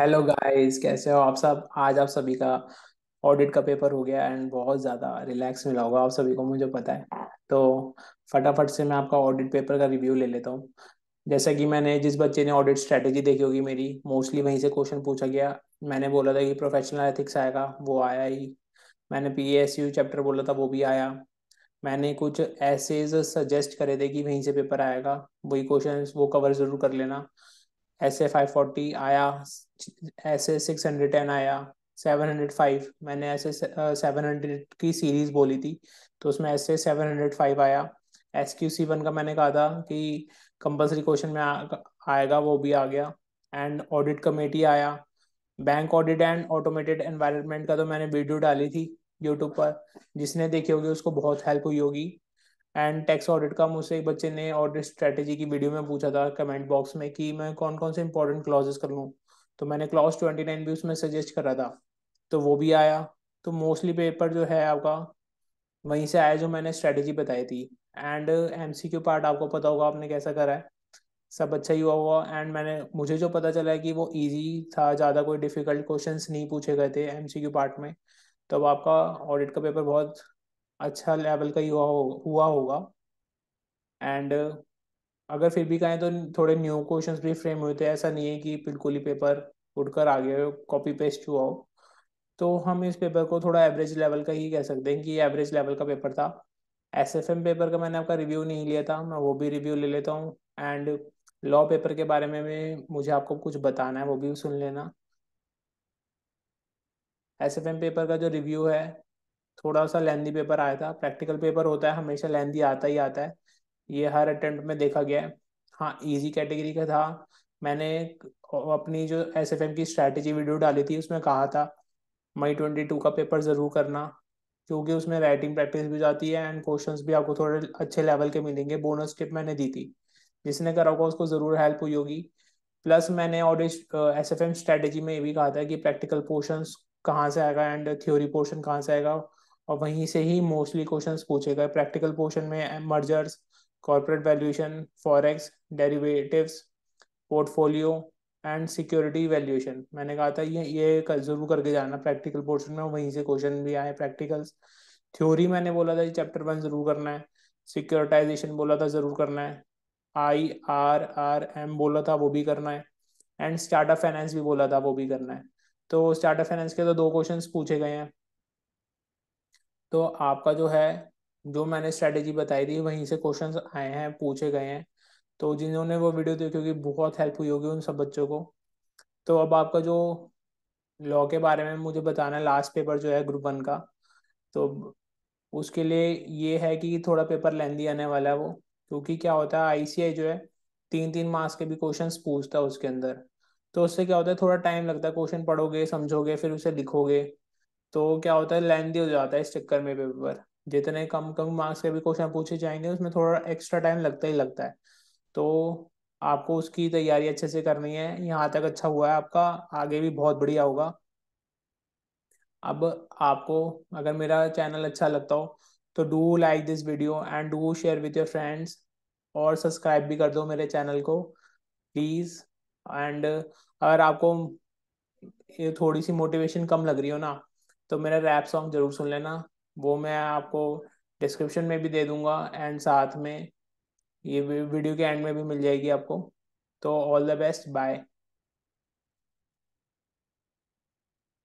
hello guys कैसे हो आप सब आज आप सभी का ऑडिट का पेपर हो गया एंड बहुत ज़्यादा रिलैक्स मिला होगा आप सभी को मुझे पता है तो फटाफट से मैं आपका ऑडिट पेपर का रिव्यू ले लेता हूँ जैसा कि मैंने जिस बच्चे ने ऑडिट स्ट्रेटेजी देखी होगी मेरी मोस्टली वहीं से क्वेश्चन पूछा गया मैंने बोला था कि प्रोफेशनल एथिक्स आएगा वो आया ही मैंने पी चैप्टर बोला था वो भी आया मैंने कुछ ऐसे सजेस्ट करे थे कि वहीं से पेपर आएगा वही क्वेश्चन वो कवर ज़रूर कर लेना एस ए फाइव फोर्टी आया S A six hundred ten आया सेवन हंड्रेड फाइव मैंने ऐसे सेवन हंड्रेड की सीरीज बोली थी तो उसमें ऐसे सेवन हंड्रेड फाइव आया एस क्यू सी वन का मैंने कहा था कि कंपलसरी क्वेश्चन में आ, आएगा वो भी आ गया एंड ऑडिट कमेटी आया bank audit and automated environment का तो मैंने वीडियो डाली थी यूट्यूब पर जिसने देखी होगी उसको बहुत हेल्प हुई होगी एंड टैक्स ऑडिट का मुझसे एक बच्चे ने ऑडिट स्ट्रेटेजी की वीडियो में पूछा था कमेंट बॉक्स में कि मैं कौन कौन से इंपॉर्टेंट क्लॉजेस कर लूँ तो मैंने क्लॉज ट्वेंटी नाइन भी उसमें सजेस्ट करा था तो वो भी आया तो मोस्टली पेपर जो है आपका वहीं से आया जो मैंने स्ट्रेटेजी बताई थी and M C Q part आपको पता होगा आपने कैसा करा है सब अच्छा ही हुआ हुआ एंड मैंने मुझे जो पता चला है कि वो ईजी था ज़्यादा कोई डिफिकल्ट क्वेश्चन नहीं पूछे गए थे एम सी क्यू पार्ट में तो अब आपका ऑडिट का पेपर बहुत अच्छा लेवल का हुआ हो, हुआ होगा एंड अगर फिर भी कहें तो थोड़े न्यू क्वेश्चंस भी फ्रेम हुए थे ऐसा नहीं है कि बिल्कुल ही पेपर उठकर आ गया कॉपी पेस्ट हुआ हो तो हम इस पेपर को थोड़ा एवरेज लेवल का ही कह सकते हैं कि एवरेज लेवल का पेपर था एस एफ एम पेपर का मैंने आपका रिव्यू नहीं लिया था मैं वो भी रिव्यू ले लेता हूँ एंड लॉ पेपर के बारे में भी मुझे आपको कुछ बताना है वो भी सुन लेना एस एफ एम पेपर का जो रिव्यू है थोड़ा सा लेंदी पेपर आया था प्रैक्टिकल पेपर होता है हमेशा लेंदी आता ही आता है ये हर अटेम्प्ट में देखा गया है हाँ ईजी कैटेगरी का था मैंने अपनी जो एस एफ एम की स्ट्रैटेजी वीडियो डाली थी उसमें कहा था मई ट्वेंटी टू का पेपर ज़रूर करना क्योंकि उसमें राइटिंग प्रैक्टिस भी जाती है एंड क्वेश्चंस भी आपको थोड़े अच्छे लेवल के मिलेंगे बोनस टिप मैंने दी थी जिसने करा होगा उसको ज़रूर हेल्प हुई होगी प्लस मैंने और एस एफ एम स्ट्रैटेजी में ये भी कहा था कि प्रैक्टिकल पोर्शन कहाँ से आएगा एंड थ्योरी पोर्शन कहाँ से आएगा और वहीं से ही मोस्टली क्वेश्चंस पूछे गए प्रैक्टिकल पोर्शन में mergers corporate valuation forex derivatives portfolio and security valuation मैंने कहा था ये ये जरूर करके जाना प्रैक्टिकल पोर्शन में वहीं से क्वेश्चन भी आए प्रैक्टिकल्स थ्योरी मैंने बोला था चैप्टर वन जरूर करना है सिक्योरिटाइजेशन बोला था जरूर करना है आई आर आर एम बोला था वो भी करना है एंड स्टार्टअप फाइनेंस भी बोला था वो भी करना है तो स्टार्टअप फाइनेंस के तो दो क्वेश्चन पूछे गए हैं तो आपका जो है जो मैंने स्ट्रेटेजी बताई थी वहीं से क्वेश्चन आए हैं पूछे गए हैं तो जिन्होंने वो वीडियो देखी होगी बहुत हेल्प हुई होगी उन सब बच्चों को तो अब आपका जो लॉ के बारे में मुझे बताना है लास्ट पेपर जो है ग्रुप वन का तो उसके लिए ये है कि थोड़ा पेपर लेंदी आने वाला है वो क्योंकि क्या होता है आईसीआई जो है तीन तीन मार्क्स के भी क्वेश्चन पूछता है उसके अंदर तो उससे क्या होता है थोड़ा टाइम लगता है क्वेश्चन पढ़ोगे समझोगे फिर उसे लिखोगे तो क्या होता है लेंदी हो जाता है इस चक्कर में पेपर जितने कम कम मार्क्स के भी क्वेश्चन पूछे जाएंगे उसमें थोड़ा एक्स्ट्रा टाइम लगता ही लगता है तो आपको उसकी तैयारी अच्छे से करनी है यहाँ तक अच्छा हुआ है आपका आगे भी बहुत बढ़िया होगा अब आपको अगर मेरा चैनल अच्छा लगता हो तो do like this video and do share with your friends और सब्सक्राइब भी कर दो मेरे चैनल को प्लीज़ एंड अगर आपको ये थोड़ी सी मोटिवेशन कम लग रही हो ना तो मेरा रैप सॉन्ग जरूर सुन लेना वो मैं आपको डिस्क्रिप्शन में भी दे दूंगा एंड साथ में ये वीडियो के एंड में भी मिल जाएगी आपको तो ऑल द बेस्ट बाय